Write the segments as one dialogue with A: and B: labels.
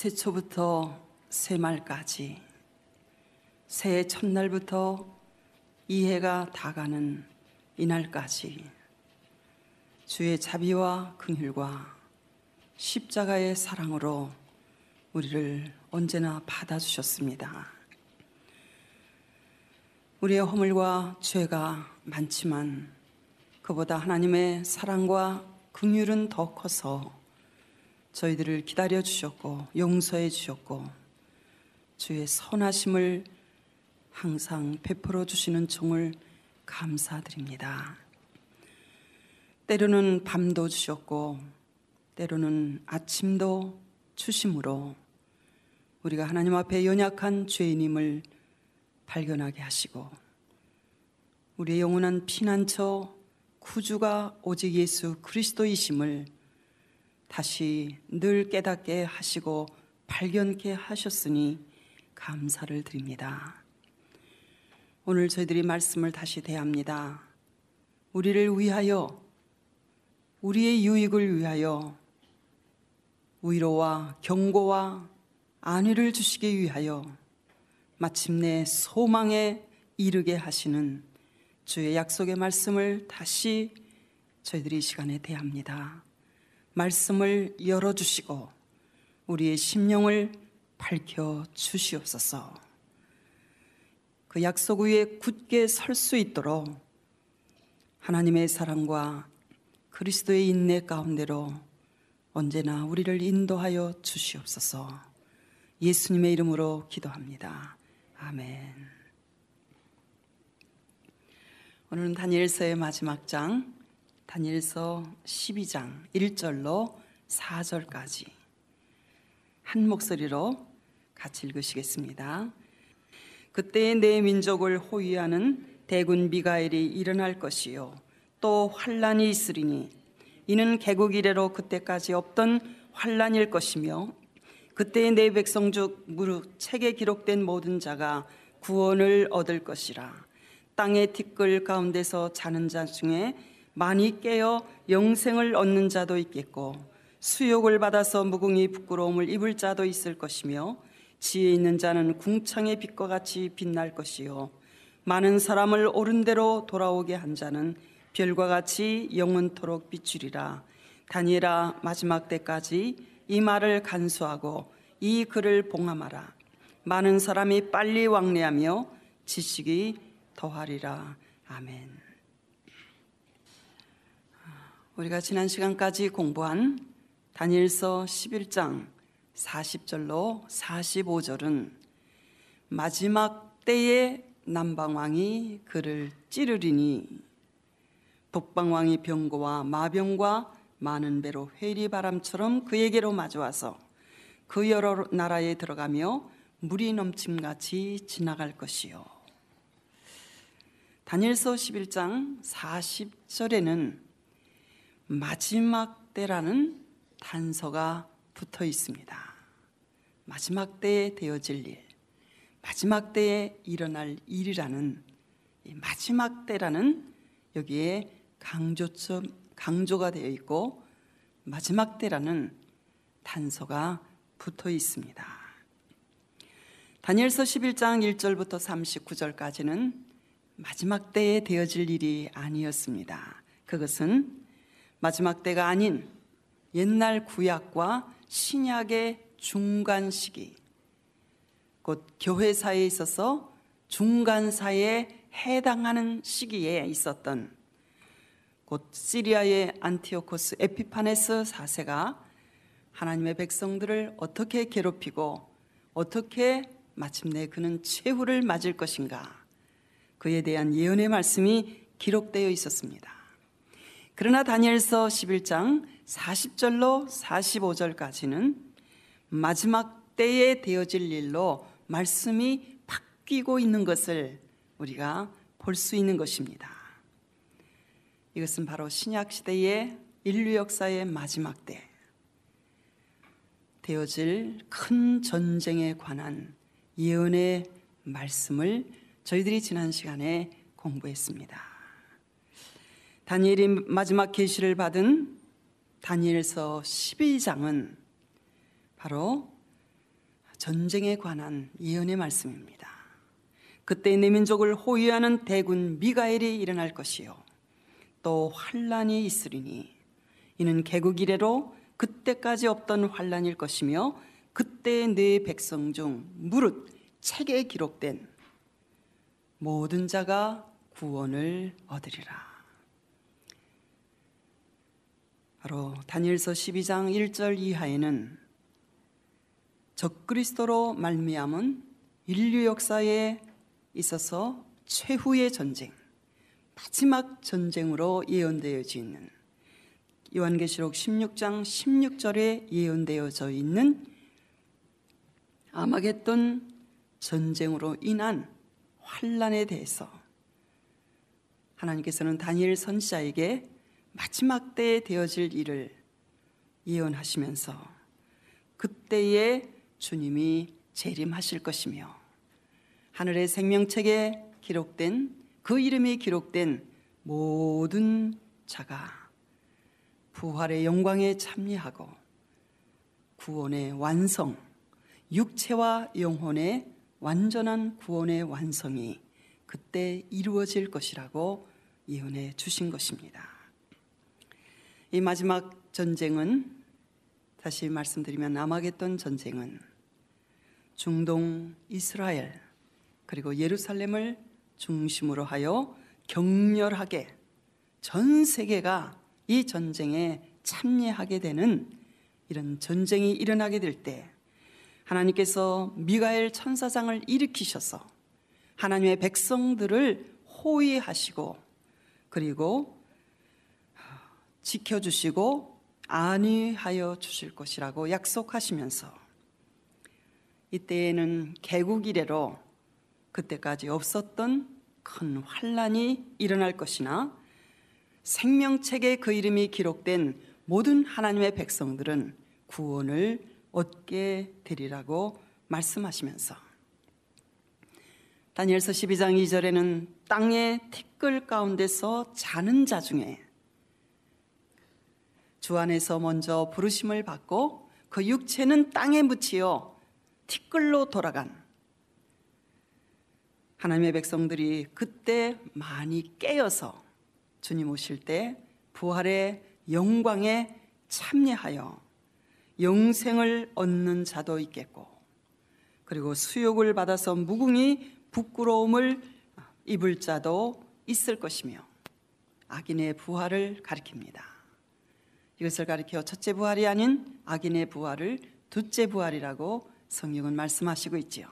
A: 새초부터 새말까지 새해 첫날부터 이해가 다가는 이날까지 주의 자비와 긍휼과 십자가의 사랑으로 우리를 언제나 받아주셨습니다. 우리의 허물과 죄가 많지만 그보다 하나님의 사랑과 긍휼은 더 커서 저희들을 기다려 주셨고 용서해 주셨고 주의 선하심을 항상 베풀어 주시는 종을 감사드립니다. 때로는 밤도 주셨고 때로는 아침도 주심으로 우리가 하나님 앞에 연약한 죄인임을 발견하게 하시고 우리의 영원한 피난처 구주가 오직 예수 그리스도이심을 다시 늘 깨닫게 하시고 발견케 하셨으니 감사를 드립니다. 오늘 저희들이 말씀을 다시 대합니다. 우리를 위하여 우리의 유익을 위하여 위로와 경고와 안위를 주시기 위하여 마침내 소망에 이르게 하시는 주의 약속의 말씀을 다시 저희들이 이 시간에 대합니다. 말씀을 열어주시고 우리의 심령을 밝혀 주시옵소서. 그 약속 위에 굳게 설 수 있도록 하나님의 사랑과 그리스도의 인내 가운데로 언제나 우리를 인도하여 주시옵소서. 예수님의 이름으로 기도합니다. 아멘. 오늘은 다니엘서의 마지막 장 다니엘서 12장 1절로 4절까지 한 목소리로 같이 읽으시겠습니다. 그때 내 민족을 호위하는 대군 미가엘이 일어날 것이요 또 환란이 있으리니 이는 개국 이래로 그때까지 없던 환란일 것이며 그때 내 백성 중 무릎 책에 기록된 모든 자가 구원을 얻을 것이라 땅의 티끌 가운데서 자는 자 중에 많이 깨어 영생을 얻는 자도 있겠고 수욕을 받아서 무궁히 부끄러움을 입을 자도 있을 것이며 지혜 있는 자는 궁창의 빛과 같이 빛날 것이요 많은 사람을 옳은 대로 돌아오게 한 자는 별과 같이 영원토록 빛추리라 다니엘아 마지막 때까지 이 말을 간수하고 이 글을 봉함하라 많은 사람이 빨리 왕래하며 지식이 더하리라 아멘 우리가 지난 시간까지 공부한 다니엘서 11장 40절로 45절은 마지막 때에 남방왕이 그를 찌르리니 북방왕이 병고와 마병과 많은 배로 회리바람처럼 그에게로 마주와서 그 여러 나라에 들어가며 물이 넘침같이 지나갈 것이요. 다니엘서 11장 40절에는 마지막 때라는 단서가 붙어 있습니다. 마지막 때에 되어질 일, 마지막 때에 일어날 일이라는 마지막 때라는 여기에 강조점 강조가 되어 있고 마지막 때라는 단서가 붙어 있습니다. 다니엘서 11장 1절부터 39절까지는 마지막 때에 되어질 일이 아니었습니다. 그것은 마지막 때가 아닌 옛날 구약과 신약의 중간 시기, 곧 교회사에 있어서 중간사에 해당하는 시기에 있었던 곧 시리아의 안티오코스 에피파네스 4세가 하나님의 백성들을 어떻게 괴롭히고 어떻게 마침내 그는 최후를 맞을 것인가 그에 대한 예언의 말씀이 기록되어 있었습니다. 그러나 다니엘서 11장 40절로 45절까지는 마지막 때에 되어질 일로 말씀이 바뀌고 있는 것을 우리가 볼 수 있는 것입니다. 이것은 바로 신약 시대의 인류 역사의 마지막 때 되어질 큰 전쟁에 관한 예언의 말씀을 저희들이 지난 시간에 공부했습니다. 다니엘이 마지막 계시를 받은 다니엘서 12장은 바로 전쟁에 관한 예언의 말씀입니다. 그때 내 민족을 호위하는 대군 미가엘이 일어날 것이요 또 환란이 있으리니 이는 개국 이래로 그때까지 없던 환란일 것이며 그때 내 백성 중 무릇 책에 기록된 모든 자가 구원을 얻으리라. 바로 다니엘서 12장 1절 이하에는 적그리스도로 말미암은 인류 역사에 있어서 최후의 전쟁, 마지막 전쟁으로 예언되어 있는 요한계시록 16장 16절에 예언되어져 있는 아마겟돈 전쟁으로 인한 환란에 대해서 하나님께서는 다니엘 선지자에게 마지막 때에 되어질 일을 예언하시면서 그때에 주님이 재림하실 것이며 하늘의 생명책에 기록된 그 이름이 기록된 모든 자가 부활의 영광에 참여하고 구원의 완성, 육체와 영혼의 완전한 구원의 완성이 그때 이루어질 것이라고 예언해 주신 것입니다. 이 마지막 전쟁은 다시 말씀드리면 남아겟던 전쟁은 중동 이스라엘 그리고 예루살렘을 중심으로 하여 격렬하게 전 세계가 이 전쟁에 참여하게 되는 이런 전쟁이 일어나게 될 때 하나님께서 미가엘 천사장을 일으키셔서 하나님의 백성들을 호위하시고 그리고 지켜주시고 안위하여 주실 것이라고 약속하시면서 이때에는 개국 이래로 그때까지 없었던 큰 환란이 일어날 것이나 생명책에 그 이름이 기록된 모든 하나님의 백성들은 구원을 얻게 되리라고 말씀하시면서 다니엘서 12장 2절에는 땅의 티끌 가운데서 자는 자 중에 주 안에서 먼저 부르심을 받고 그 육체는 땅에 묻히어 티끌로 돌아간 하나님의 백성들이 그때 많이 깨어서 주님 오실 때 부활의 영광에 참여하여 영생을 얻는 자도 있겠고 그리고 수욕을 받아서 무궁히 부끄러움을 입을 자도 있을 것이며 악인의 부활을 가리킵니다. 이것을 가리켜 첫째 부활이 아닌 악인의 부활을 둘째 부활이라고 성경은 말씀하시고 있지요.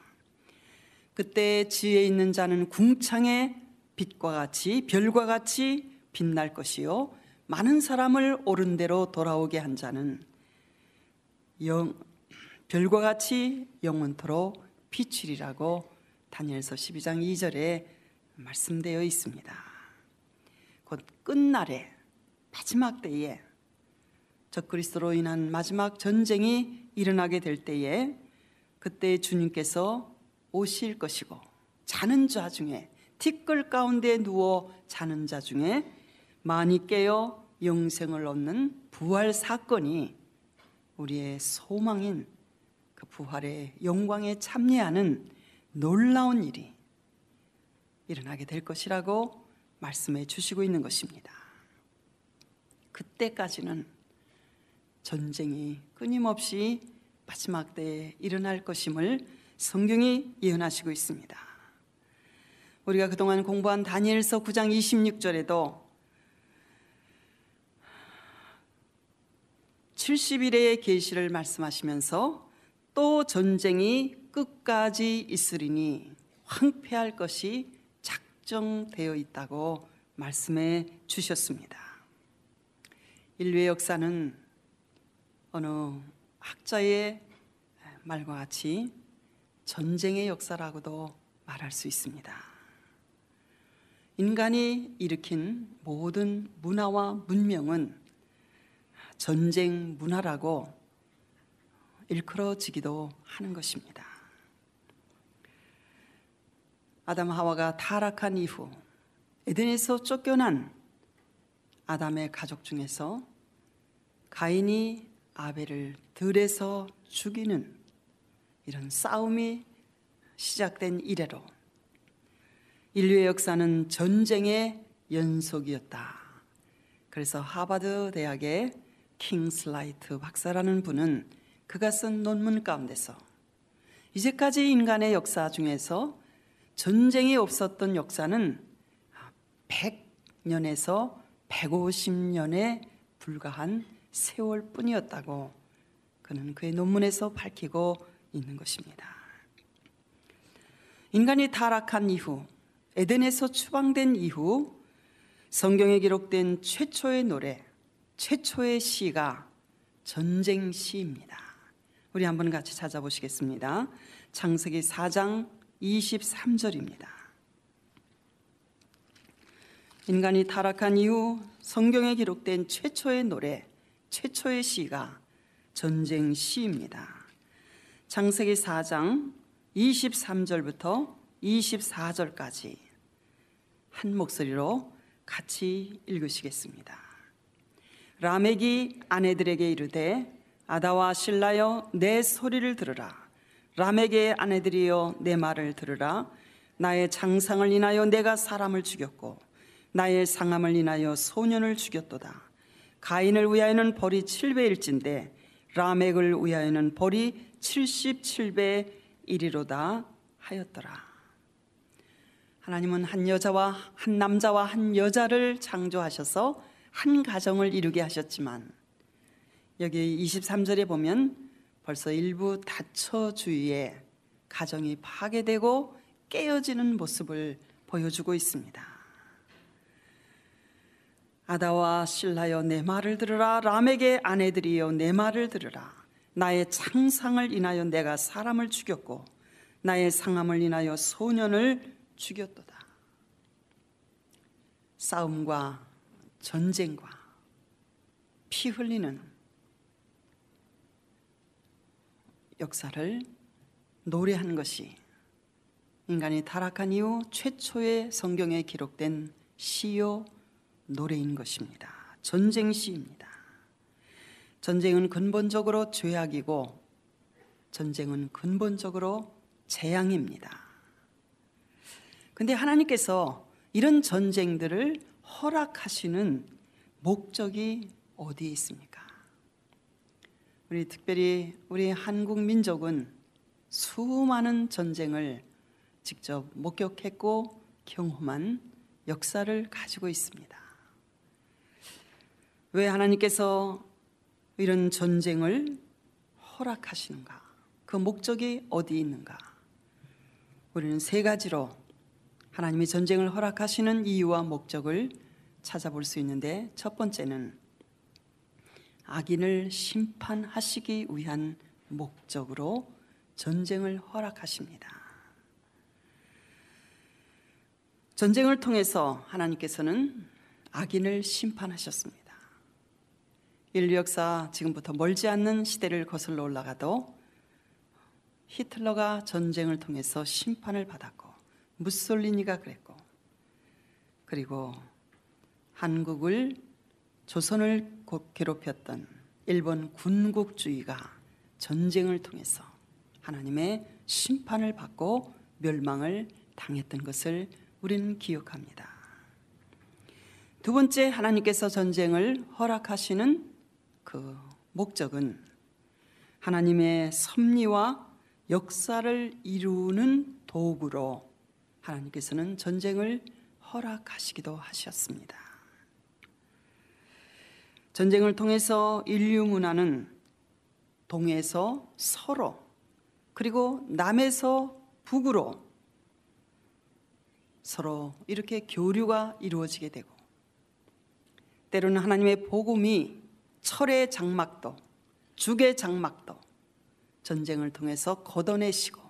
A: 그때 지혜 있는 자는 궁창의 빛과 같이 별과 같이 빛날 것이요 많은 사람을 옳은 대로 돌아오게 한 자는 영, 별과 같이 영원토록 빛이라고 다니엘서 12장 2절에 말씀되어 있습니다. 곧 끝날에 마지막 때에 적그리스로 인한 마지막 전쟁이 일어나게 될 때에 그때 주님께서 오실 것이고 자는 자 중에 티끌 가운데 누워 자는 자 중에 많이 깨어 영생을 얻는 부활 사건이 우리의 소망인 그 부활의 영광에 참여하는 놀라운 일이 일어나게 될 것이라고 말씀해 주시고 있는 것입니다. 그때까지는 전쟁이 끊임없이 마지막 때에 일어날 것임을 성경이 예언하시고 있습니다. 우리가 그동안 공부한 다니엘서 9장 26절에도 70일의 계시를 말씀하시면서 또 전쟁이 끝까지 있으리니 황폐할 것이 작정되어 있다고 말씀해 주셨습니다. 인류의 역사는 어느 학자의 말과 같이 전쟁의 역사라고도 말할 수 있습니다. 인간이 일으킨 모든 문화와 문명은 전쟁 문화라고 일컬어지기도 하는 것입니다. 아담 하와가 타락한 이후 에덴에서 쫓겨난 아담의 가족 중에서 가인이 아벨을 들에서 죽이는 이런 싸움이 시작된 이래로 인류의 역사는 전쟁의 연속이었다. 그래서 하버드 대학의 킹슬라이트 박사라는 분은 그가 쓴 논문 가운데서 이제까지 인간의 역사 중에서 전쟁이 없었던 역사는 100년에서 150년에 불과한 세월뿐이었다고 그는 그의 논문에서 밝히고 있는 것입니다. 인간이 타락한 이후 에덴에서 추방된 이후 성경에 기록된 최초의 노래, 최초의 시가 전쟁 시입니다. 우리 한번 같이 찾아보시겠습니다. 창세기 4장 23절입니다. 인간이 타락한 이후 성경에 기록된 최초의 노래, 최초의 시가 전쟁 시입니다. 창세기 4장 23절부터 24절까지 한 목소리로 같이 읽으시겠습니다. 라멕이 아내들에게 이르되 아다와 신라여 내 소리를 들으라 라멕의 아내들이여 내 말을 들으라 나의 장상을 인하여 내가 사람을 죽였고 나의 상함을 인하여 소년을 죽였도다 가인을 위하여는 벌이 7배일진데 라멕을 위하여는 벌이 77배 이리로다 하였더라. 하나님은 한 여자와 한 남자와 한 여자를 창조하셔서 한 가정을 이루게 하셨지만 여기 23절에 보면 벌써 일부 다처 주위에 가정이 파괴되고 깨어지는 모습을 보여주고 있습니다. 아다와 신라여 내 말을 들으라 람에게 아내들이여 내 말을 들으라 나의 창상을 인하여 내가 사람을 죽였고 나의 상함을 인하여 소년을 죽였도다 싸움과 전쟁과 피 흘리는 역사를 노래한 것이 인간이 타락한 이후 최초의 성경에 기록된 시요 노래인 것입니다. 전쟁 시입니다. 전쟁은 근본적으로 죄악이고 전쟁은 근본적으로 재앙입니다. 근데 하나님께서 이런 전쟁들을 허락하시는 목적이 어디에 있습니까? 우리 특별히 우리 한국 민족은 수많은 전쟁을 직접 목격했고 경험한 역사를 가지고 있습니다. 왜 하나님께서 이런 전쟁을 허락하시는가? 그 목적이 어디 있는가? 우리는 세 가지로 하나님이 전쟁을 허락하시는 이유와 목적을 찾아볼 수 있는데 첫 번째는 악인을 심판하시기 위한 목적으로 전쟁을 허락하십니다. 전쟁을 통해서 하나님께서는 악인을 심판하셨습니다. 인류 역사 지금부터 멀지 않는 시대를 거슬러 올라가도 히틀러가 전쟁을 통해서 심판을 받았고 무솔리니가 그랬고 그리고 한국을 조선을 괴롭혔던 일본 군국주의가 전쟁을 통해서 하나님의 심판을 받고 멸망을 당했던 것을 우리는 기억합니다. 두 번째 하나님께서 전쟁을 허락하시는 그 목적은 하나님의 섭리와 역사를 이루는 도구로 하나님께서는 전쟁을 허락하시기도 하셨습니다. 전쟁을 통해서 인류 문화는 동에서 서로 그리고 남에서 북으로 서로 이렇게 교류가 이루어지게 되고 때로는 하나님의 복음이 철의 장막도 죽의 장막도 전쟁을 통해서 걷어내시고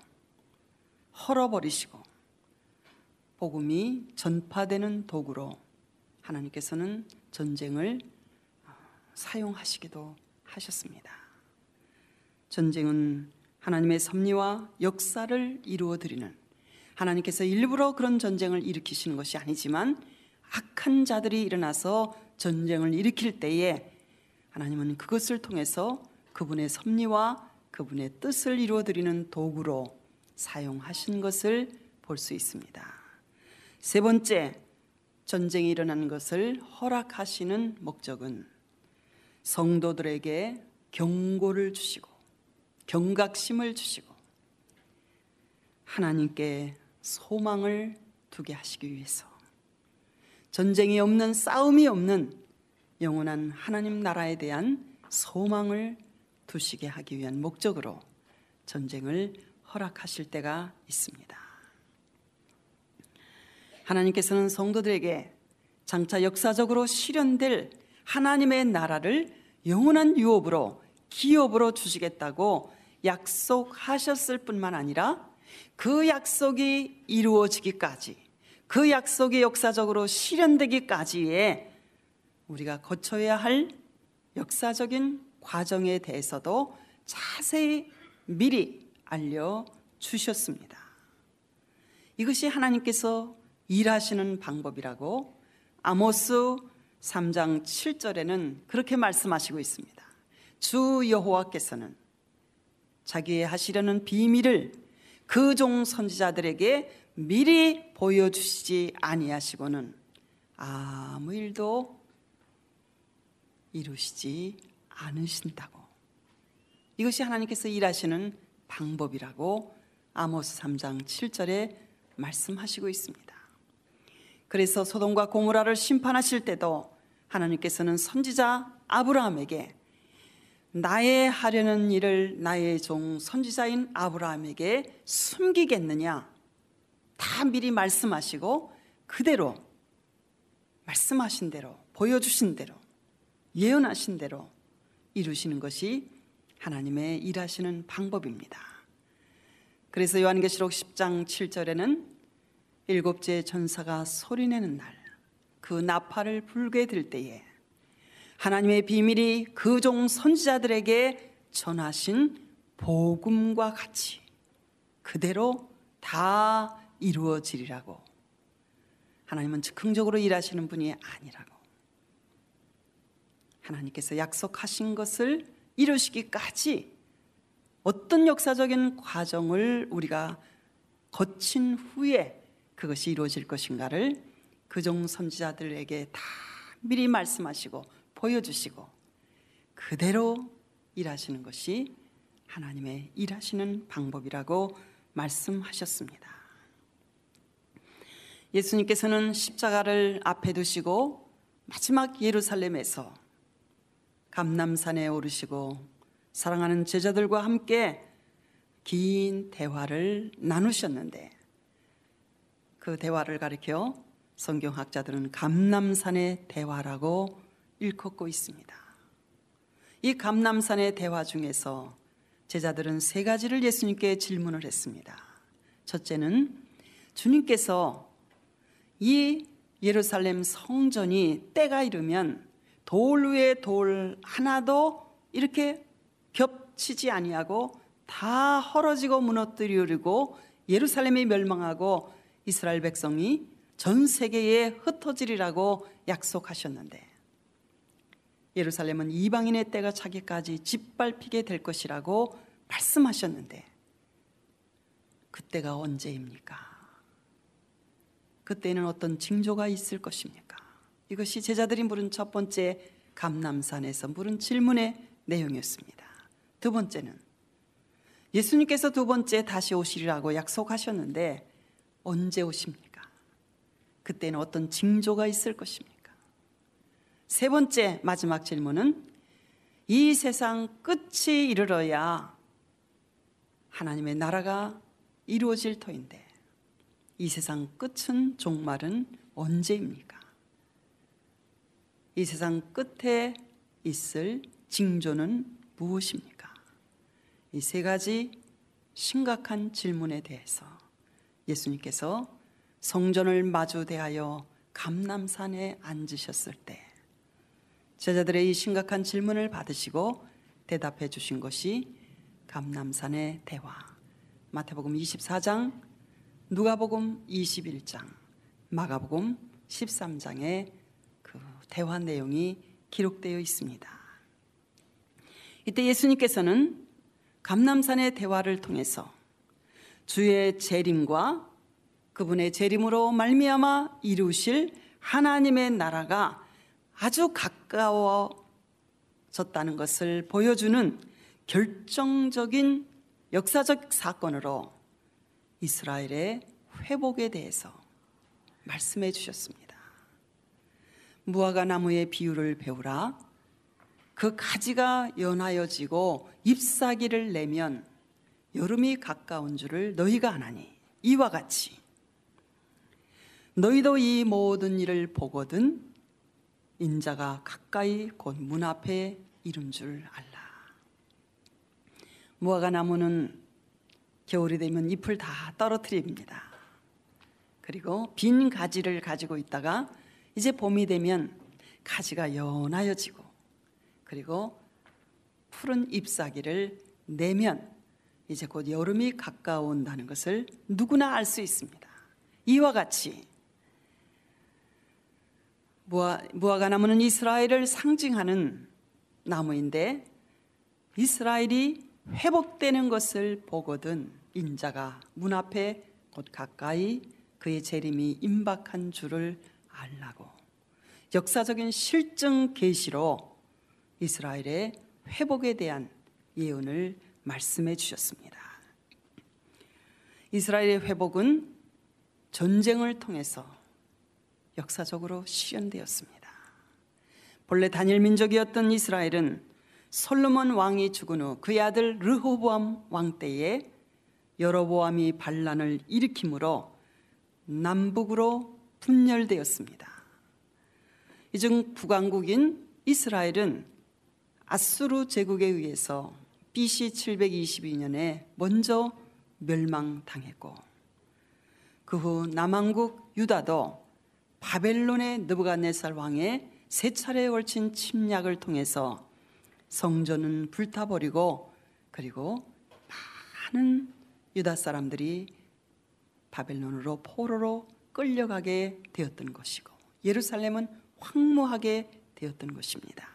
A: 헐어버리시고 복음이 전파되는 도구로 하나님께서는 전쟁을 어, 사용하시기도 하셨습니다. 전쟁은 하나님의 섭리와 역사를 이루어 드리는 하나님께서 일부러 그런 전쟁을 일으키시는 것이 아니지만 악한 자들이 일어나서 전쟁을 일으킬 때에 하나님은 그것을 통해서 그분의 섭리와 그분의 뜻을 이루어드리는 도구로 사용하신 것을 볼 수 있습니다. 세 번째, 전쟁이 일어나는 것을 허락하시는 목적은 성도들에게 경고를 주시고 경각심을 주시고 하나님께 소망을 두게 하시기 위해서 전쟁이 없는 싸움이 없는 영원한 하나님 나라에 대한 소망을 두시게 하기 위한 목적으로 전쟁을 허락하실 때가 있습니다. 하나님께서는 성도들에게 장차 역사적으로 실현될 하나님의 나라를 영원한 유업으로 기업으로 주시겠다고 약속하셨을 뿐만 아니라 그 약속이 이루어지기까지 그 약속이 역사적으로 실현되기까지의 우리가 거쳐야 할 역사적인 과정에 대해서도 자세히 미리 알려 주셨습니다. 이것이 하나님께서 일하시는 방법이라고 아모스 3장 7절에는 그렇게 말씀하시고 있습니다. 주 여호와께서는 자기의 하시려는 비밀을 그 종 선지자들에게 미리 보여주시지 아니하시고는 아무 일도 이루시지 않으신다고. 이것이 하나님께서 일하시는 방법이라고 아모스 3장 7절에 말씀하시고 있습니다. 그래서 소돔과 고모라를 심판하실 때도 하나님께서는 선지자 아브라함에게 나의 하려는 일을 나의 종 선지자인 아브라함에게 숨기겠느냐 다 미리 말씀하시고 그대로 말씀하신 대로 보여주신 대로 예언하신 대로 이루시는 것이 하나님의 일하시는 방법입니다. 그래서 요한계시록 10장 7절에는 일곱째 전사가 소리내는 날 그 나팔을 불게 될 때에 하나님의 비밀이 그 종 선지자들에게 전하신 복음과 같이 그대로 다 이루어지리라고 하나님은 즉흥적으로 일하시는 분이 아니라고 하나님께서 약속하신 것을 이루시기까지 어떤 역사적인 과정을 우리가 거친 후에 그것이 이루어질 것인가를 그 종 선지자들에게 다 미리 말씀하시고 보여주시고 그대로 일하시는 것이 하나님의 일하시는 방법이라고 말씀하셨습니다. 예수님께서는 십자가를 앞에 두시고 마지막 예루살렘에서 감남산에 오르시고 사랑하는 제자들과 함께 긴 대화를 나누셨는데 그 대화를 가리켜 성경학자들은 감남산의 대화라고 일컫고 있습니다. 이 감남산의 대화 중에서 제자들은 세 가지를 예수님께 질문을 했습니다. 첫째는 주님께서 이 예루살렘 성전이 때가 이르면 돌 위에 돌 하나도 이렇게 겹치지 아니하고 다 헐어지고 무너뜨리고 예루살렘이 멸망하고 이스라엘 백성이 전 세계에 흩어지리라고 약속하셨는데 예루살렘은 이방인의 때가 차기까지 짓밟히게 될 것이라고 말씀하셨는데 그때가 언제입니까? 그때는 어떤 징조가 있을 것입니까? 이것이 제자들이 물은 첫 번째 감남산에서 물은 질문의 내용이었습니다. 두 번째는 예수님께서 두 번째 다시 오시리라고 약속하셨는데 언제 오십니까? 그때는 어떤 징조가 있을 것입니까? 세 번째 마지막 질문은 이 세상 끝이 이르러야 하나님의 나라가 이루어질 터인데 이 세상 끝은 종말은 언제입니까? 이 세상 끝에 있을 징조는 무엇입니까? 이 세 가지 심각한 질문에 대해서 예수님께서 성전을 마주대하여 감남산에 앉으셨을 때 제자들의 이 심각한 질문을 받으시고 대답해 주신 것이 감남산의 대화 마태복음 24장 누가복음 21장 마가복음 13장의 대화 내용이 기록되어 있습니다. 이때 예수님께서는 감남산의 대화를 통해서 주의 재림과 그분의 재림으로 말미암아 이루실 하나님의 나라가 아주 가까워졌다는 것을 보여주는 결정적인 역사적 사건으로 이스라엘의 회복에 대해서 말씀해 주셨습니다. 무화과 나무의 비유를 배우라. 그 가지가 연하여지고 잎사귀를 내면 여름이 가까운 줄을 너희가 아나니 이와 같이 너희도 이 모든 일을 보거든 인자가 가까이 곧 문 앞에 이른 줄 알라. 무화과 나무는 겨울이 되면 잎을 다 떨어뜨립니다. 그리고 빈 가지를 가지고 있다가 이제 봄이 되면 가지가 연하여지고 그리고 푸른 잎사귀를 내면 이제 곧 여름이 가까운다는 것을 누구나 알 수 있습니다. 이와 같이 무화, 무화과 나무는 이스라엘을 상징하는 나무인데 이스라엘이 회복되는 것을 보거든 인자가 문 앞에 곧 가까이 그의 재림이 임박한 줄을 알라고 역사적인 실증 계시로 이스라엘의 회복에 대한 예언을 말씀해 주셨습니다. 이스라엘의 회복은 전쟁을 통해서 역사적으로 실현되었습니다. 본래 단일 민족이었던 이스라엘은 솔로몬 왕이 죽은 후 그의 아들 르호보암 왕 때에 여로보암이 반란을 일으키므로 남북으로 분열되었습니다. 이중 부강국인 이스라엘은 아수르 제국에 의해서 BC 722년에 먼저 멸망당했고 그 후 남왕국 유다도 바벨론의 느부갓네살 왕의 세 차례에 걸친 침략을 통해서 성전은 불타버리고 그리고 많은 유다 사람들이 바벨론으로 포로로 끌려가게 되었던 것이고 예루살렘은 황무하게 되었던 것입니다.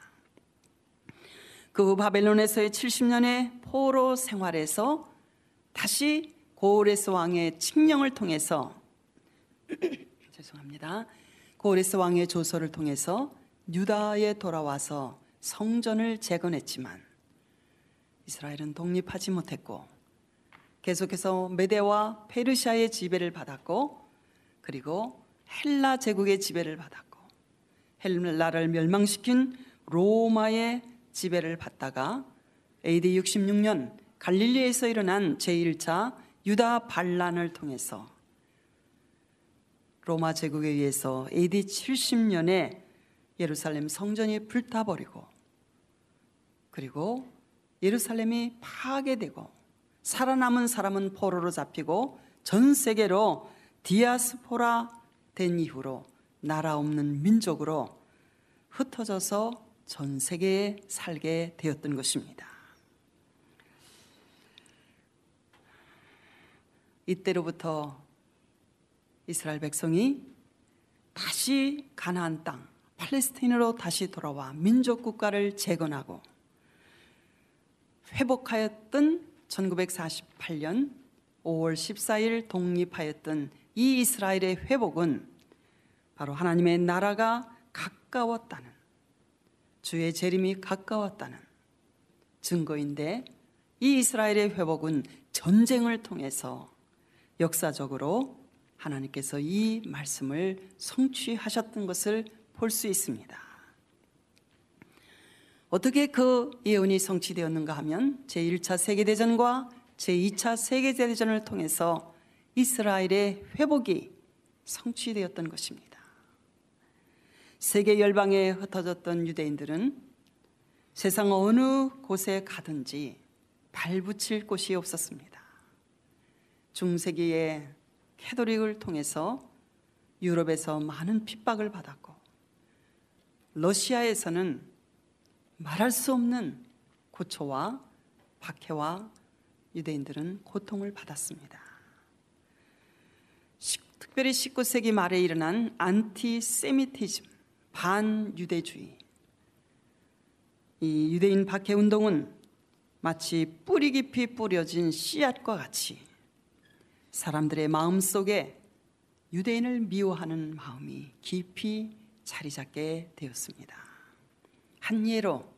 A: 그 바벨론에서의 70년의 포로 생활에서 다시 고레스 왕의 칙령을 통해서 죄송합니다. 고레스 왕의 조서를 통해서 유다에 돌아와서 성전을 재건했지만 이스라엘은 독립하지 못했고 계속해서 메데와 페르시아의 지배를 받았고 그리고 헬라 제국의 지배를 받았고 헬라를 멸망시킨 로마의 지배를 받다가 AD 66년 갈릴리에서 일어난 제1차 유다 반란을 통해서 로마 제국에 의해서 AD 70년에 예루살렘 성전이 불타버리고 그리고 예루살렘이 파괴되고 살아남은 사람은 포로로 잡히고 전 세계로 디아스포라 된 이후로 나라 없는 민족으로 흩어져서 전 세계에 살게 되었던 것입니다. 이때로부터 이스라엘 백성이 다시 가나안 땅 팔레스틴으로 다시 돌아와 민족 국가를 재건하고 회복하였던 1948년 5월 14일 독립하였던 이 이스라엘의 회복은 바로 하나님의 나라가 가까웠다는 주의 재림이 가까웠다는 증거인데 이 이스라엘의 회복은 전쟁을 통해서 역사적으로 하나님께서 이 말씀을 성취하셨던 것을 볼 수 있습니다. 어떻게 그 예언이 성취되었는가 하면 제1차 세계대전과 제2차 세계대전을 통해서 이스라엘의 회복이 성취되었던 것입니다. 세계 열방에 흩어졌던 유대인들은 세상 어느 곳에 가든지 발붙일 곳이 없었습니다. 중세기에 캐도릭을 통해서 유럽에서 많은 핍박을 받았고 러시아에서는 말할 수 없는 고초와 박해와 유대인들은 고통을 받았습니다. 특별히 19세기 말에 일어난 안티세미티즘 반유대주의. 이 유대인 박해 운동은 마치 뿌리 깊이 뿌려진 씨앗과 같이 사람들의 마음 속에 유대인을 미워하는 마음이 깊이 자리 잡게 되었습니다. 한 예로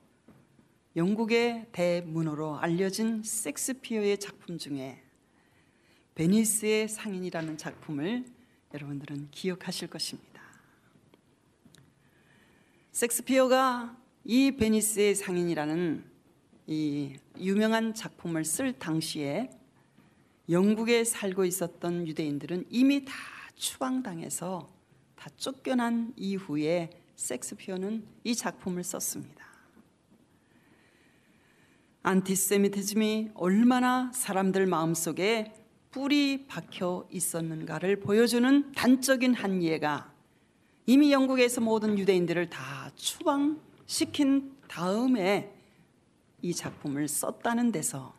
A: 영국의 대문호로 알려진 섹스피어의 작품 중에 베니스의 상인이라는 작품을 여러분들은 기억하실 것입니다. 섹스피어가 이 베니스의 상인이라는 이 유명한 작품을 쓸 당시에 영국에 살고 있었던 유대인들은 이미 다 추방당해서 다 쫓겨난 이후에 섹스피어는 이 작품을 썼습니다. 안티세미티즘이 얼마나 사람들 마음속에 뿌리 박혀 있었는가를 보여주는 단적인 한 예가 이미 영국에서 모든 유대인들을 다 추방시킨 다음에 이 작품을 썼다는 데서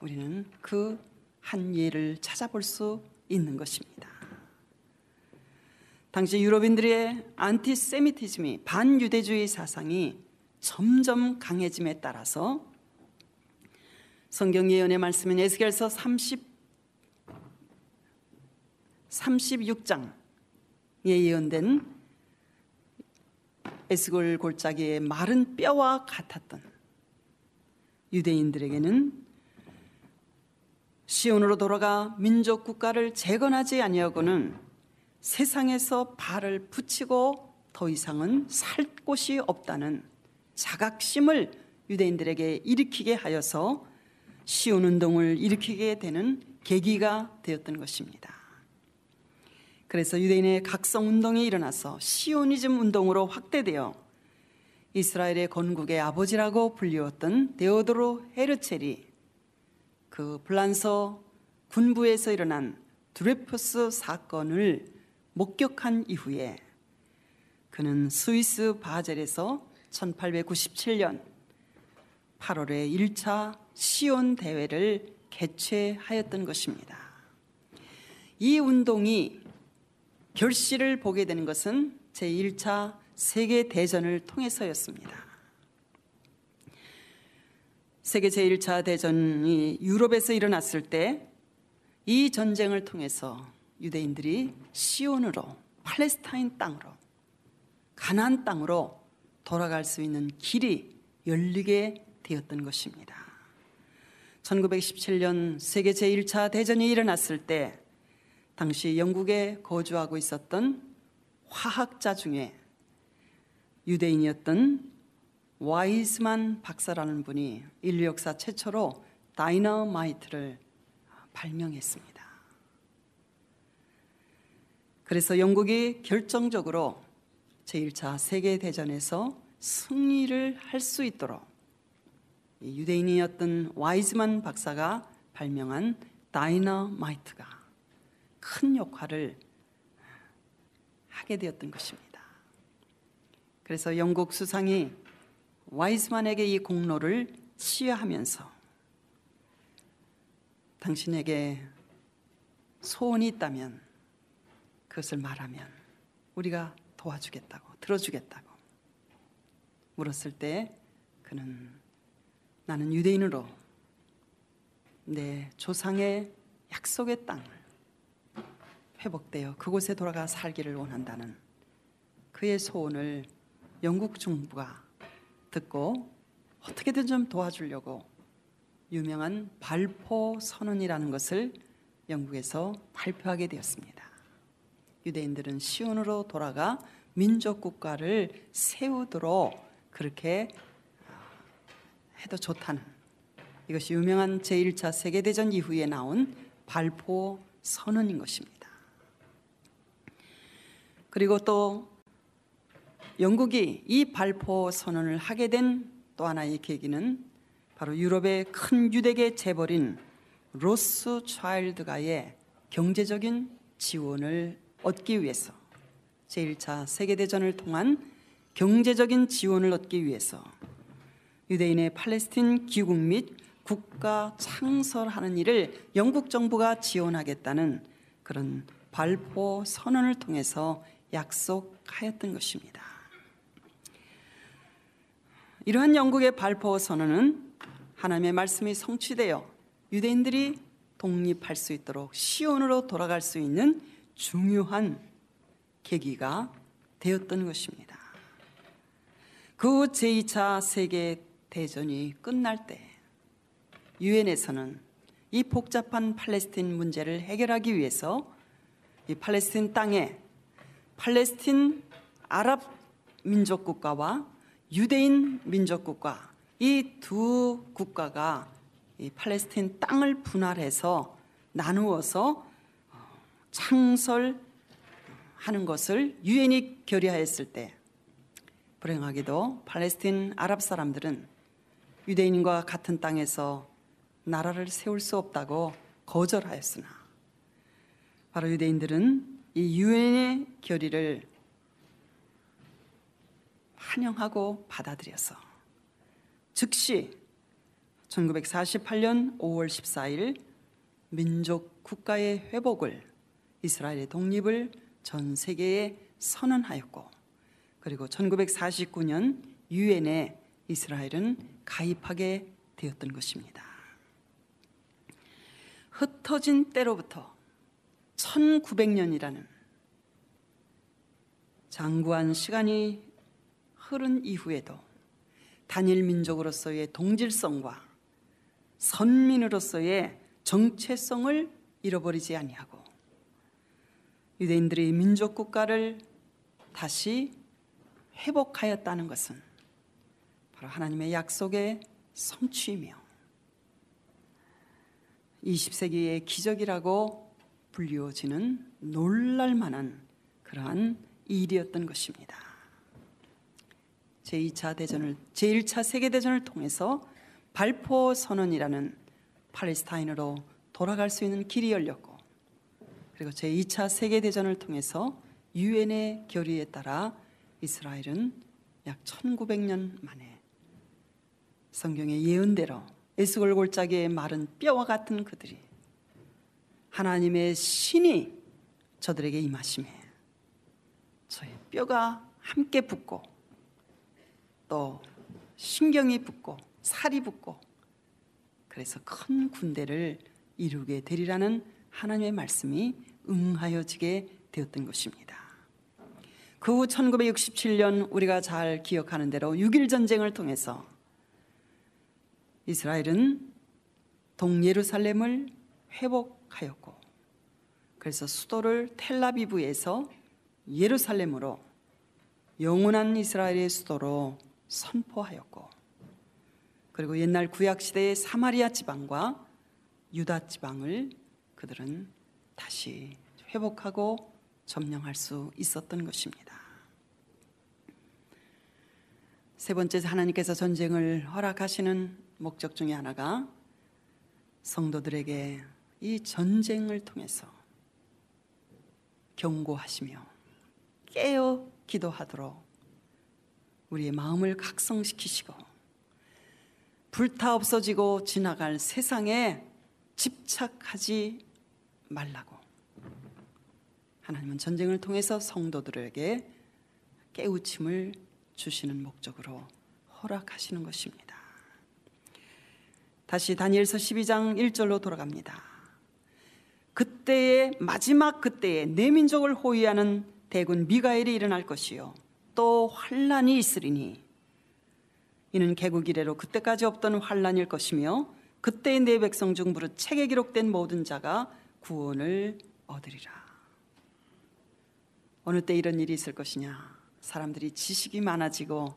A: 우리는 그 한 예를 찾아볼 수 있는 것입니다. 당시 유럽인들의 안티세미티즘이 반유대주의 사상이 점점 강해짐에 따라서 성경 예언의 말씀인 에스겔서 30 36장 예언된 에스골 골짜기의 마른 뼈와 같았던 유대인들에게는 시온으로 돌아가 민족 국가를 재건하지 아니하고는 세상에서 발을 붙이고 더 이상은 살 곳이 없다는 자각심을 유대인들에게 일으키게 하여서 시온 운동을 일으키게 되는 계기가 되었던 것입니다. 그래서 유대인의 각성 운동이 일어나서 시오니즘 운동으로 확대되어 이스라엘의 건국의 아버지라고 불리웠던 데오도로 헤르첼이 그 블란서 군부에서 일어난 드레포스 사건을 목격한 이후에 그는 스위스 바젤에서 1897년 8월에 1차 시온 대회를 개최하였던 것입니다. 이 운동이 결실을 보게 되는 것은 제1차 세계 대전을 통해서였습니다. 세계 제1차 대전이 유럽에서 일어났을 때 이 전쟁을 통해서 유대인들이 시온으로 팔레스타인 땅으로 가나 땅으로 돌아갈 수 있는 길이 열리게 되었던 것입니다. 1917년 세계 제1차 대전이 일어났을 때 당시 영국에 거주하고 있었던 화학자 중에 유대인이었던 와이즈만 박사라는 분이 인류 역사 최초로 다이너마이트를 발명했습니다. 그래서 영국이 결정적으로 제1차 세계대전에서 승리를 할 수 있도록 유대인이었던 와이즈만 박사가 발명한 다이너마이트가 큰 역할을 하게 되었던 것입니다. 그래서 영국 수상이 와이즈만에게 이 공로를 시하면서 당신에게 소원이 있다면 그것을 말하면 우리가 도와주겠다고 들어주겠다고 물었을 때 그는 나는 유대인으로 내 조상의 약속의 땅을 회복되어 그곳에 돌아가 살기를 원한다는 그의 소원을 영국 정부가 듣고 어떻게든 좀 도와주려고 유명한 발포 선언이라는 것을 영국에서 발표하게 되었습니다. 유대인들은 시온으로 돌아가 민족 국가를 세우도록 그렇게 어, 해도 좋다는 이것이 유명한 제1차 세계대전 이후에 나온 발포 선언인 것입니다. 그리고 또 영국이 이 발포 선언을 하게 된 또 하나의 계기는 바로 유럽의 큰 유대계 재벌인 로스 차일드가의 경제적인 지원을 얻기 위해서 제1차 세계대전을 통한 경제적인 지원을 얻기 위해서 유대인의 팔레스틴 귀국및 국가 창설하는 일을 영국 정부가 지원하겠다는 그런 발포 선언을 통해서 약속하였던 것입니다. 이러한 영국의 발포 선언은 하나님의 말씀이 성취되어 유대인들이 독립할 수 있도록 시온으로 돌아갈 수 있는 중요한 계기가 되었던 것입니다. 그 제2차 세계 대전이 끝날 때 유엔에서는 이 복잡한 팔레스틴 문제를 해결하기 위해서 이 팔레스틴 땅에 팔레스틴 아랍 민족 국가와 유대인 민족 국가 이 두 국가가 이 팔레스틴 땅을 분할해서 나누어서 어, 창설하는 것을 유엔이 결의하였을 때 불행하게도 팔레스틴 아랍 사람들은 유대인과 같은 땅에서 나라를 세울 수 없다고 거절하였으나 바로 유대인들은 이 유엔의 결의를 환영하고 받아들여서 즉시 1948년 5월 14일 민족 국가의 회복을 이스라엘의 독립을 전 세계에 선언하였고 그리고 1949년 유엔에 이스라엘은 가입하게 되었던 것입니다. 흩어진 때로부터 1900년이라는 장구한 시간이 흐른 이후에도 단일 민족으로서의 동질성과 선민으로서의 정체성을 잃어버리지 아니하고 유대인들이 민족 국가를 다시 회복하였다는 것은 바로 하나님의 약속의 성취이며 20세기의 기적이라고 불리워지는 놀랄만한 그러한 일이었던 것입니다. 제2차 대전을 제1차 세계 대전을 통해서 발포 선언이라는 팔레스타인으로 돌아갈 수 있는 길이 열렸고 그리고 제2차 세계 대전을 통해서 유엔의 결의에 따라 이스라엘은 약 1900년 만에 성경의 예언대로 에스골 골짜기의 마른 뼈와 같은 그들이 하나님의 신이 저들에게 임하심에 저의 뼈가 함께 붙고 또 신경이 붙고 살이 붙고 그래서 큰 군대를 이루게 되리라는 하나님의 말씀이 응하여지게 되었던 것입니다. 그 후 1967년 우리가 잘 기억하는 대로 6일 전쟁을 통해서 이스라엘은 동예루살렘을 회복 하였고 그래서 수도를 텔라비브에서 예루살렘으로 영원한 이스라엘의 수도로 선포하였고 그리고 옛날 구약 시대의 사마리아 지방과 유다 지방을 그들은 다시 회복하고 점령할 수 있었던 것입니다. 세 번째 하나님께서 전쟁을 허락하시는 목적 중의 하나가 성도들에게 이 전쟁을 통해서 경고하시며 깨어 기도하도록 우리의 마음을 각성시키시고 불타 없어지고 지나갈 세상에 집착하지 말라고 하나님은 전쟁을 통해서 성도들에게 깨우침을 주시는 목적으로 허락하시는 것입니다. 다시 다니엘서 12장 1절로 돌아갑니다. 그때의 마지막 그때에 내 민족을 호위하는 대군 미가엘이 일어날 것이요 또 환란이 있으리니 이는 개국 이래로 그때까지 없던 환란일 것이며 그때의 내 백성 중 무릇 책에 기록된 모든 자가 구원을 얻으리라. 어느 때 이런 일이 있을 것이냐? 사람들이 지식이 많아지고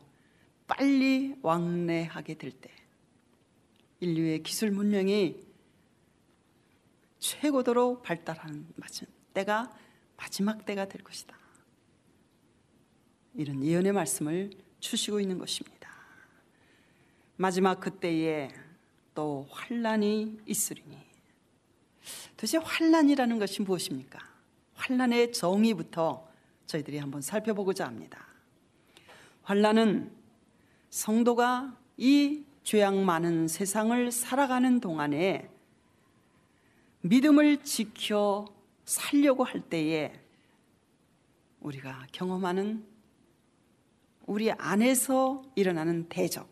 A: 빨리 왕래하게 될 때, 인류의 기술 문명이 최고도로 발달한 때가 마지막 때가 될 것이다. 이런 예언의 말씀을 주시고 있는 것입니다. 마지막 그때에 또 환란이 있으리니 도대체 환란이라는 것이 무엇입니까? 환란의 정의부터 저희들이 한번 살펴보고자 합니다. 환란은 성도가 이 죄악 많은 세상을 살아가는 동안에 믿음을 지켜 살려고 할 때에 우리가 경험하는 우리 안에서 일어나는 대적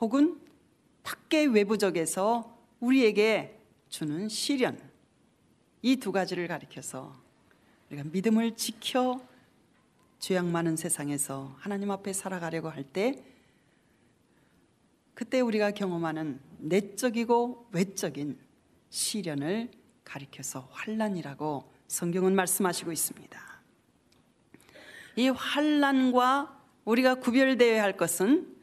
A: 혹은 밖의 외부적에서 우리에게 주는 시련 이 두 가지를 가리켜서 우리가 믿음을 지켜 죄악 많은 세상에서 하나님 앞에 살아가려고 할 때 그때 우리가 경험하는 내적이고 외적인 시련을 가리켜서 환란이라고 성경은 말씀하시고 있습니다. 이 환란과 우리가 구별되어야 할 것은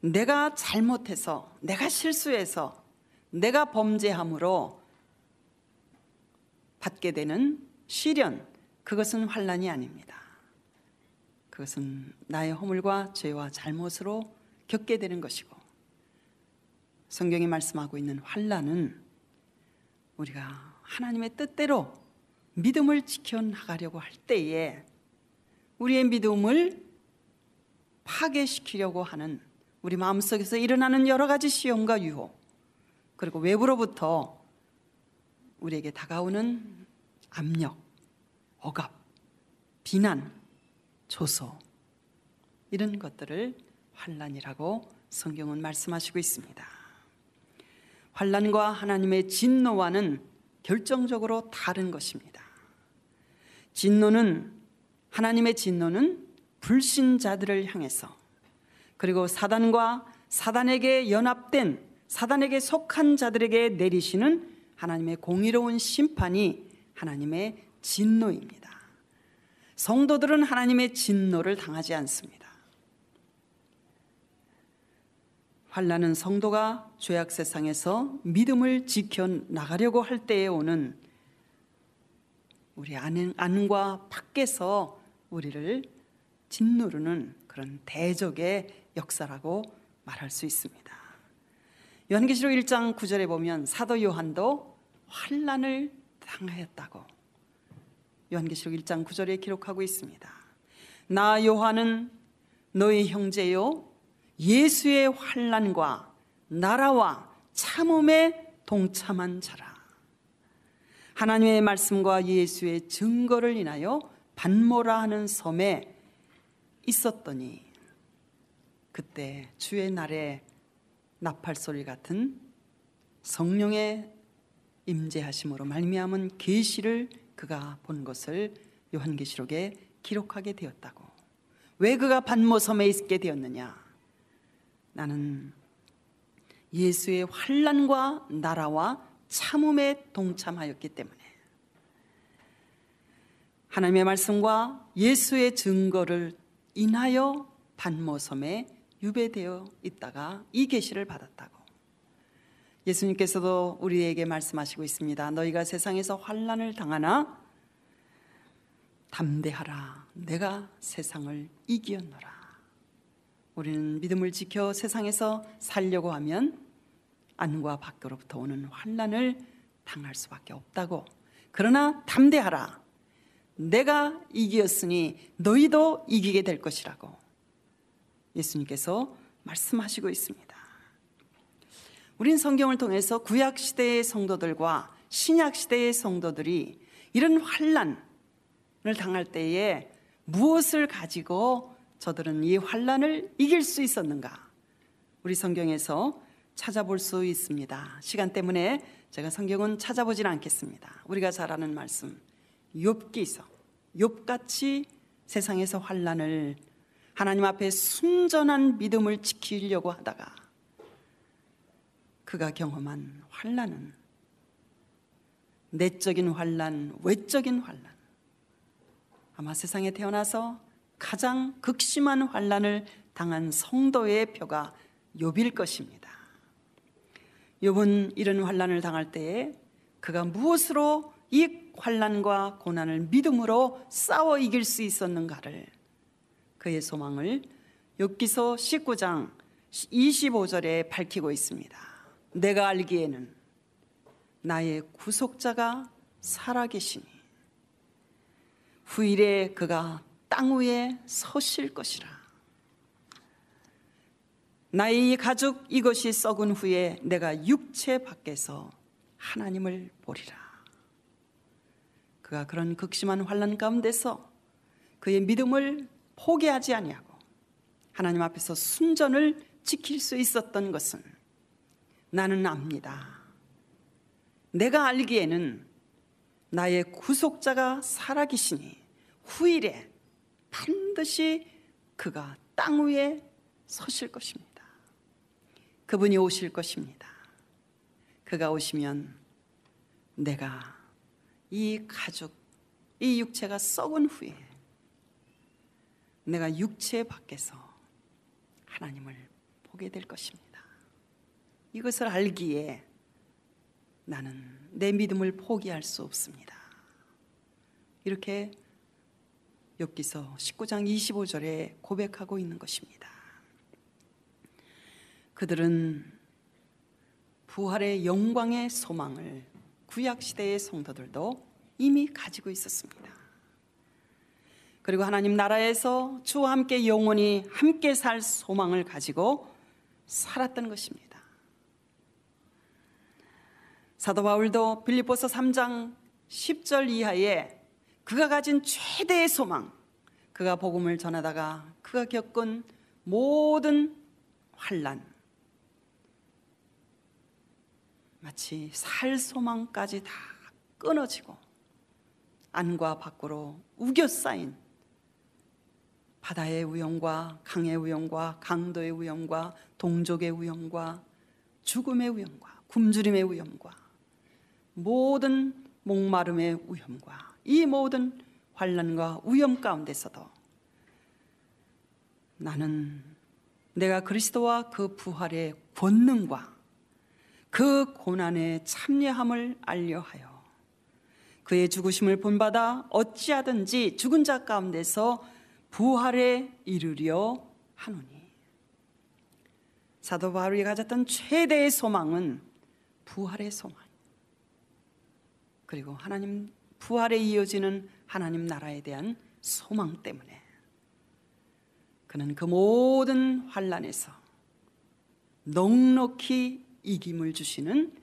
A: 내가 잘못해서 내가 실수해서 내가 범죄함으로 받게 되는 시련 그것은 환란이 아닙니다. 그것은 나의 허물과 죄와 잘못으로 겪게 되는 것이고 성경이 말씀하고 있는 환란은 우리가 하나님의 뜻대로 믿음을 지켜나가려고 할 때에 우리의 믿음을 파괴시키려고 하는 우리 마음속에서 일어나는 여러 가지 시험과 유혹 그리고 외부로부터 우리에게 다가오는 압력, 억압, 비난, 조소 이런 것들을 환란이라고 성경은 말씀하시고 있습니다. 환란과 하나님의 진노와는 결정적으로 다른 것입니다. 진노는 하나님의 진노는 불신자들을 향해서 그리고 사단과 사단에게 연합된 사단에게 속한 자들에게 내리시는 하나님의 공의로운 심판이 하나님의 진노입니다. 성도들은 하나님의 진노를 당하지 않습니다. 환란은 성도가 죄악 세상에서 믿음을 지켜 나가려고 할 때에 오는 우리 안과 밖에서 우리를 짓누르는 그런 대적의 역사라고 말할 수 있습니다. 요한계시록 1장 9절에 보면 사도 요한도 환란을 당하였다고 요한계시록 1장 9절에 기록하고 있습니다. 나 요한은 너희 형제요 예수의 환란과 나라와 참음에 동참한 자라. 하나님의 말씀과 예수의 증거를 인하여 반모라 하는 섬에 있었더니 그때 주의 날에 나팔 소리 같은 성령의 임재하심으로 말미암은 계시를 그가 본 것을 요한계시록에 기록하게 되었다고. 왜 그가 반모섬에 있게 되었느냐? 나는 예수의 환란과 나라와 참음에 동참하였기 때문에 하나님의 말씀과 예수의 증거를 인하여 반모섬에 유배되어 있다가 이 계시를 받았다고. 예수님께서도 우리에게 말씀하시고 있습니다. 너희가 세상에서 환란을 당하나 담대하라. 내가 세상을 이기었노라. 우리는 믿음을 지켜 세상에서 살려고 하면 안과 밖으로부터 오는 환란을 당할 수밖에 없다고. 그러나 담대하라. 내가 이기었으니 너희도 이기게 될 것이라고 예수님께서 말씀하시고 있습니다. 우린 성경을 통해서 구약 시대의 성도들과 신약 시대의 성도들이 이런 환란을 당할 때에 무엇을 가지고 저들은 이 환란을 이길 수 있었는가? 우리 성경에서 찾아볼 수 있습니다. 시간 때문에 제가 성경은 찾아보진 않겠습니다. 우리가 잘 아는 말씀 욥기서 욥같이 세상에서 환란을 하나님 앞에 순전한 믿음을 지키려고 하다가 그가 경험한 환란은 내적인 환란, 외적인 환란. 아마 세상에 태어나서 가장 극심한 환란을 당한 성도의 표가 욥일 것입니다. 욥은 이런 환란을 당할 때에 그가 무엇으로 이 환란과 고난을 믿음으로 싸워 이길 수 있었는가를 그의 소망을 욥기서 19장 25절에 밝히고 있습니다. 내가 알기에는 나의 구속자가 살아계시니 후일에 그가 땅 위에 서실 것이라. 나의 가족 이것이 썩은 후에 내가 육체 밖에서 하나님을 보리라. 그가 그런 극심한 환란 가운데서 그의 믿음을 포기하지 아니하고 하나님 앞에서 순전을 지킬 수 있었던 것은 나는 압니다. 내가 알기에는 나의 구속자가 살아계시니 후일에 반드시 그가 땅 위에 서실 것입니다. 그분이 오실 것입니다. 그가 오시면 내가 이 가죽, 이 육체가 썩은 후에 내가 육체 밖에서 하나님을 보게 될 것입니다. 이것을 알기에 나는 내 믿음을 포기할 수 없습니다. 이렇게 여기서 19장 25절에 고백하고 있는 것입니다. 그들은 부활의 영광의 소망을 구약시대의 성도들도 이미 가지고 있었습니다. 그리고 하나님 나라에서 주와 함께 영원히 함께 살 소망을 가지고 살았던 것입니다. 사도 바울도 빌립보서 3장 10절 이하에 그가 가진 최대의 소망, 그가 복음을 전하다가 그가 겪은 모든 환란, 마치 살 소망까지 다 끊어지고 안과 밖으로 우겨 쌓인 바다의 우영과 강의 우영과 강도의 우영과 동족의 우영과 죽음의 우영과 굶주림의 우영과 모든 목마름의 우영과 이 모든 환란과 위험 가운데서도 나는 내가 그리스도와 그 부활의 권능과 그 고난의 참여함을 알려하여 그의 죽으심을 본받아 어찌하든지 죽은 자 가운데서 부활에 이르려 하노니 사도 바울이 가졌던 최대의 소망은 부활의 소망 그리고 하나님 부활에 이어지는 하나님 나라에 대한 소망 때문에 그는 그 모든 환란에서 넉넉히 이김을 주시는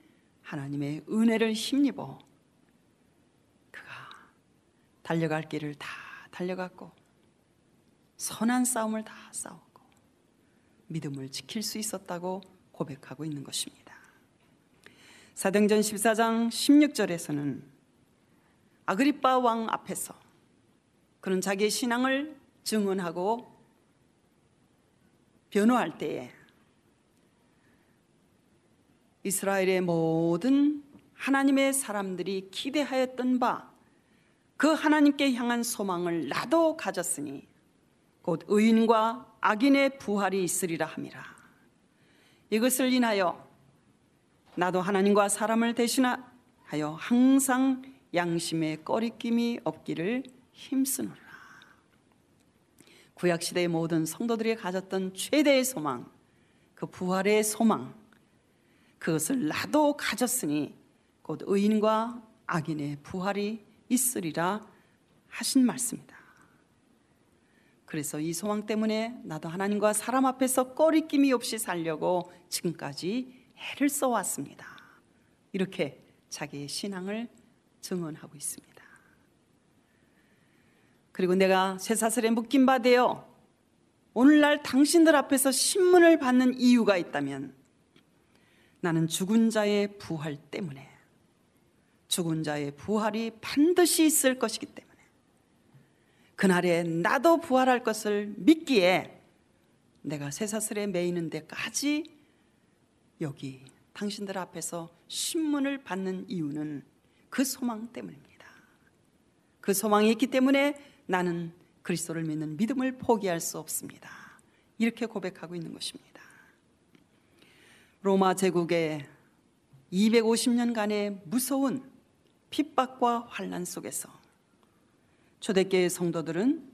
A: 하나님의 은혜를 힘입어 그가 달려갈 길을 다 달려갔고 선한 싸움을 다 싸웠고 믿음을 지킬 수 있었다고 고백하고 있는 것입니다. 사등전 14장 16절에서는 아그리빠 왕 앞에서 그런 자기의 신앙을 증언하고 변호할 때에 이스라엘의 모든 하나님의 사람들이 기대하였던 바 그 하나님께 향한 소망을 나도 가졌으니 곧 의인과 악인의 부활이 있으리라 함이라 이것을 인하여 나도 하나님과 사람을 대신하여 항상 양심의 꺼리낌이 없기를 힘쓰노라. 구약 시대의 모든 성도들이 가졌던 최대의 소망, 그 부활의 소망, 그것을 나도 가졌으니 곧 의인과 악인의 부활이 있으리라 하신 말씀이다. 그래서 이 소망 때문에 나도 하나님과 사람 앞에서 꺼리낌이 없이 살려고 지금까지 해를 써왔습니다. 이렇게 자기의 신앙을 증언하고 있습니다. 그리고 내가 쇠사슬에 묶인 바 되어 오늘날 당신들 앞에서 신문을 받는 이유가 있다면 나는 죽은 자의 부활 때문에 죽은 자의 부활이 반드시 있을 것이기 때문에 그날에 나도 부활할 것을 믿기에 내가 쇠사슬에 매이는 데까지 여기 당신들 앞에서 신문을 받는 이유는 그 소망 때문입니다. 그 소망이 있기 때문에 나는 그리스도를 믿는 믿음을 포기할 수 없습니다. 이렇게 고백하고 있는 것입니다. 로마 제국의 250년간의 무서운 핍박과 환란 속에서 초대교회 성도들은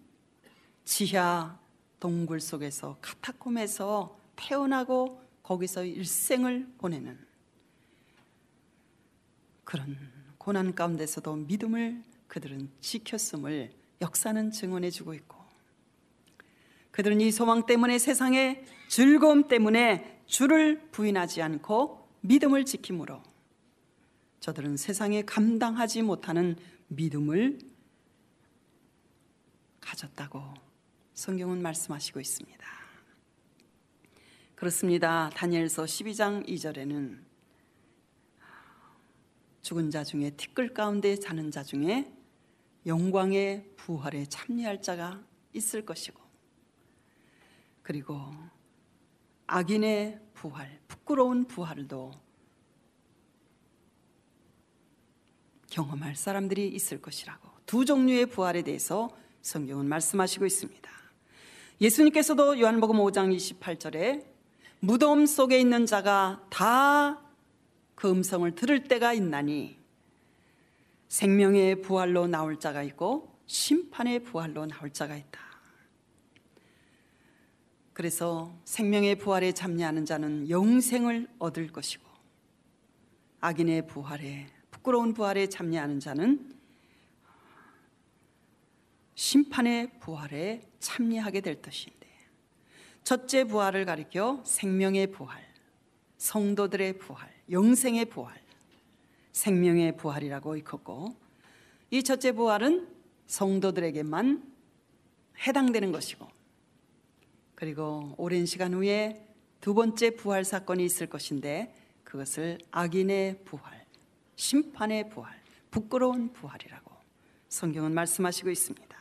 A: 지하 동굴 속에서 카타콤에서 태어나고 거기서 일생을 보내는 그런 고난 가운데서도 믿음을 그들은 지켰음을 역사는 증언해 주고 있고 그들은 이 소망 때문에 세상의 즐거움 때문에 주를 부인하지 않고 믿음을 지킴으로 저들은 세상에 감당하지 못하는 믿음을 가졌다고 성경은 말씀하시고 있습니다. 그렇습니다. 다니엘서 12장 2절에는 죽은 자 중에 티끌 가운데 자는 자 중에 영광의 부활에 참여할 자가 있을 것이고 그리고 악인의 부활, 부끄러운 부활도 경험할 사람들이 있을 것이라고 두 종류의 부활에 대해서 성경은 말씀하시고 있습니다. 예수님께서도 요한복음 5장 28절에 무덤 속에 있는 자가 다그 음성을 들을 때가 있나니 생명의 부활로 나올 자가 있고 심판의 부활로 나올 자가 있다. 그래서 생명의 부활에 참여하는 자는 영생을 얻을 것이고 악인의 부활에 부끄러운 부활에 참여하는 자는 심판의 부활에 참여하게 될 것인데 첫째 부활을 가리켜 생명의 부활, 성도들의 부활, 영생의 부활, 생명의 부활이라고 일컫고 이 첫째 부활은 성도들에게만 해당되는 것이고 그리고 오랜 시간 후에 두 번째 부활 사건이 있을 것인데 그것을 악인의 부활, 심판의 부활, 부끄러운 부활이라고 성경은 말씀하시고 있습니다.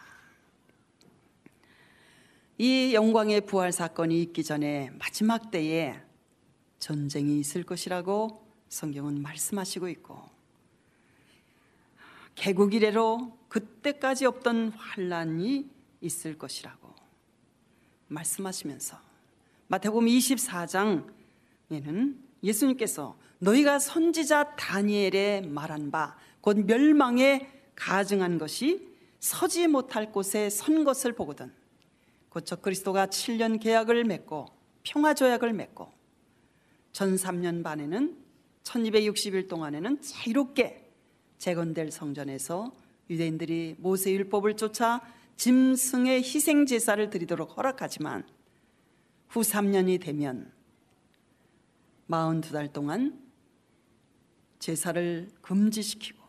A: 이 영광의 부활 사건이 있기 전에 마지막 때에 전쟁이 있을 것이라고 성경은 말씀하시고 있고 개국 이래로 그때까지 없던 환란이 있을 것이라고 말씀하시면서 마태복음 24장에는 예수님께서 너희가 선지자 다니엘의 말한 바 곧 멸망에 가증한 것이 서지 못할 곳에 선 것을 보거든 고척 그리스도가 7년 계약을 맺고 평화 조약을 맺고 전 3년 반에는 1260일 동안에는 자유롭게 재건될 성전에서 유대인들이 모세 율법을 쫓아 짐승의 희생 제사를 드리도록 허락하지만 후 3년이 되면 42달 동안 제사를 금지시키고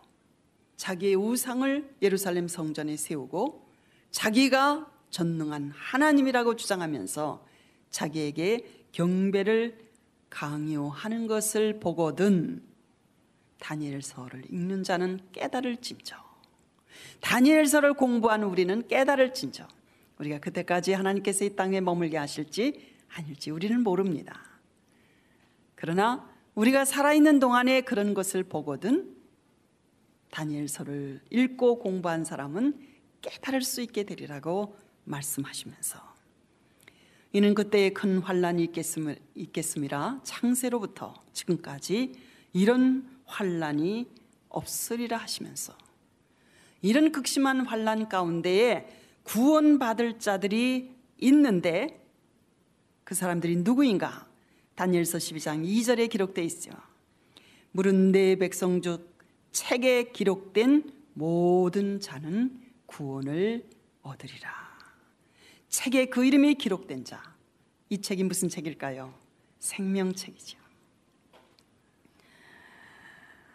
A: 자기의 우상을 예루살렘 성전에 세우고 자기가 전능한 하나님이라고 주장하면서 자기에게 경배를 강요하는 것을 보거든 다니엘서를 읽는 자는 깨달을짐저 다니엘서를 공부한는 우리는 깨달을짐저 우리가 그때까지 하나님께서 이 땅에 머물게 하실지 아닐지 우리는 모릅니다. 그러나 우리가 살아있는 동안에 그런 것을 보거든 다니엘서를 읽고 공부한 사람은 깨달을 수 있게 되리라고 말씀하시면서 이는 그때에 큰 환란이 있겠음 있겠음이라 창세로부터 지금까지 이런 환란이 없으리라 하시면서 이런 극심한 환란 가운데에 구원받을 자들이 있는데 그 사람들이 누구인가? 다니엘서 12장 2절에 기록되어 있요 물은 내 백성 중 책에 기록된 모든 자는 구원을 얻으리라. 책에 그 이름이 기록된 자. 이 책이 무슨 책일까요? 생명책이죠.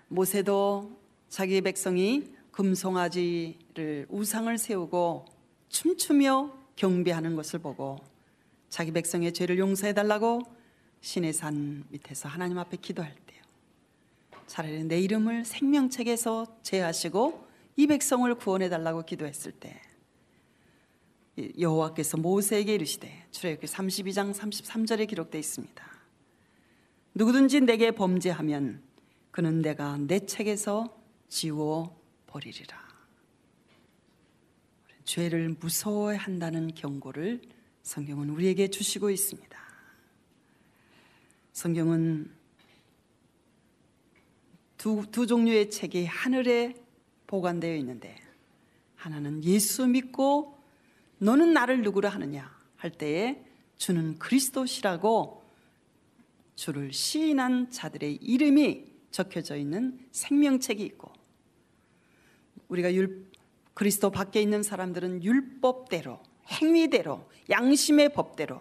A: 모세도 자기 백성이 금송아지를 우상을 세우고 춤추며 경배하는 것을 보고 자기 백성의 죄를 용서해 달라고 신의 산 밑에서 하나님 앞에 기도할 때요. 차라리 내 이름을 생명책에서 제하시고 이 백성을 구원해 달라고 기도했을 때 여호와께서 모세에게 이르시되 출애굽기 32장 33절에 기록되어 있습니다. 누구든지 내게 범죄하면 그는 내가 내 책에서 지워 버리리라. 죄를 무서워한다는 경고를 성경은 우리에게 주시고 있습니다. 성경은 두, 두 종류의 책이 하늘에 보관되어 있는데 하나는 예수 믿고 너는 나를 누구라 하느냐 할 때에 주는 그리스도시라고 주를 시인한 자들의 이름이 적혀져 있는 생명책이 있고 우리가 율, 그리스도 밖에 있는 사람들은 율법대로 행위대로 양심의 법대로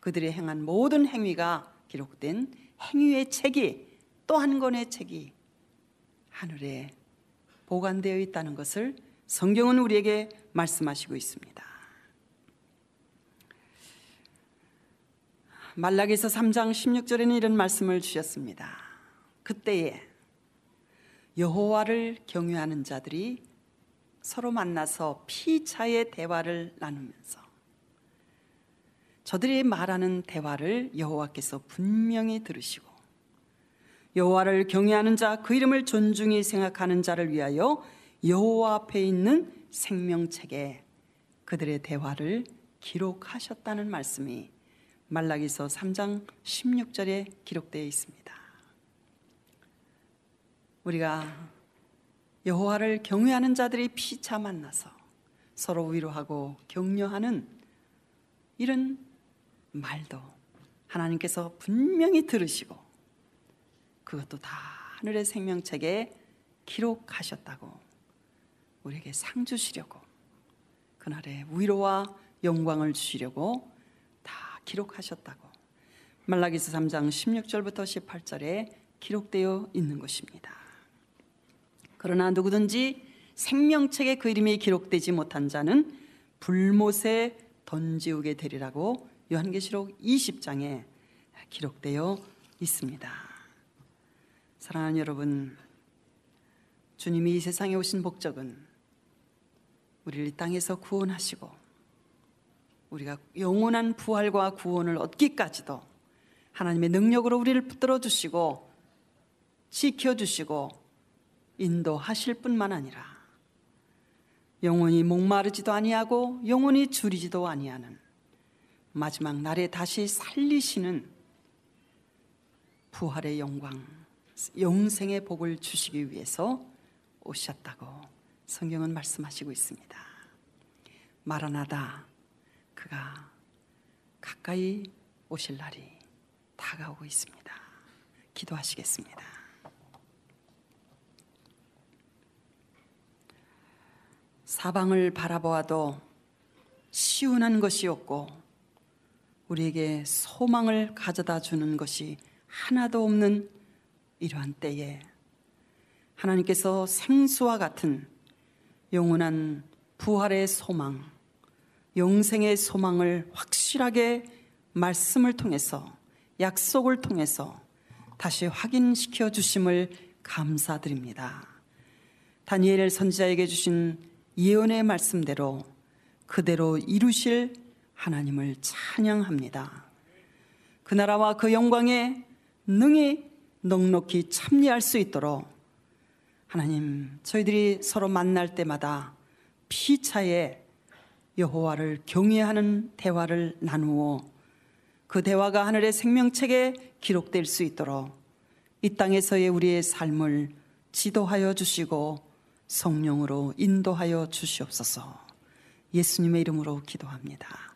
A: 그들이 행한 모든 행위가 기록된 행위의 책이 또 한 권의 책이 하늘에 보관되어 있다는 것을 성경은 우리에게 말씀하시고 있습니다. 말라기서 3장 16절에는 이런 말씀을 주셨습니다. 그때에 여호와를 경유하는 자들이 서로 만나서 피차의 대화를 나누면서 저들이 말하는 대화를 여호와께서 분명히 들으시고 여호와를 경외하는 자 그 이름을 존중히 생각하는 자를 위하여 여호와 앞에 있는 생명책에 그들의 대화를 기록하셨다는 말씀이 말라기서 3장 16절에 기록되어 있습니다. 우리가 여호와를 경외하는 자들이 피차 만나서 서로 위로하고 격려하는 이런 말도 하나님께서 분명히 들으시고 그것도 다 하늘의 생명책에 기록하셨다고 우리에게 상 주시려고 그날에 위로와 영광을 주시려고 다 기록하셨다고 말라기스 3장 16절부터 18절에 기록되어 있는 것입니다. 그러나 누구든지 생명책에 그 이름이 기록되지 못한 자는 불못에 던지우게 되리라고 요한계시록 20장에 기록되어 있습니다. 사랑하는 여러분, 주님이 이 세상에 오신 목적은 우리를 이 땅에서 구원하시고 우리가 영원한 부활과 구원을 얻기까지도 하나님의 능력으로 우리를 붙들어 주시고 지켜 주시고 인도하실 뿐만 아니라 영원히 목마르지도 아니하고 영원히 줄이지도 아니하는 마지막 날에 다시 살리시는 부활의 영광, 영생의 복을 주시기 위해서 오셨다고 성경은 말씀하시고 있습니다. 마라나다 그가 가까이 오실 날이 다가오고 있습니다. 기도하시겠습니다. 사방을 바라보아도 시운한 것이 없고 우리에게 소망을 가져다 주는 것이 하나도 없는 이러한 때에 하나님께서 생수와 같은 영원한 부활의 소망, 영생의 소망을 확실하게 말씀을 통해서 약속을 통해서 다시 확인시켜 주심을 감사드립니다. 다니엘 선지자에게 주신 예언의 말씀대로 그대로 이루실 하나님을 찬양합니다. 그 나라와 그 영광에 능히 넉넉히 참여할 수 있도록 하나님, 저희들이 서로 만날 때마다 피차에 여호와를 경외하는 대화를 나누어 그 대화가 하늘의 생명책에 기록될 수 있도록 이 땅에서의 우리의 삶을 지도하여 주시고 성령으로 인도하여 주시옵소서. 예수님의 이름으로 기도합니다.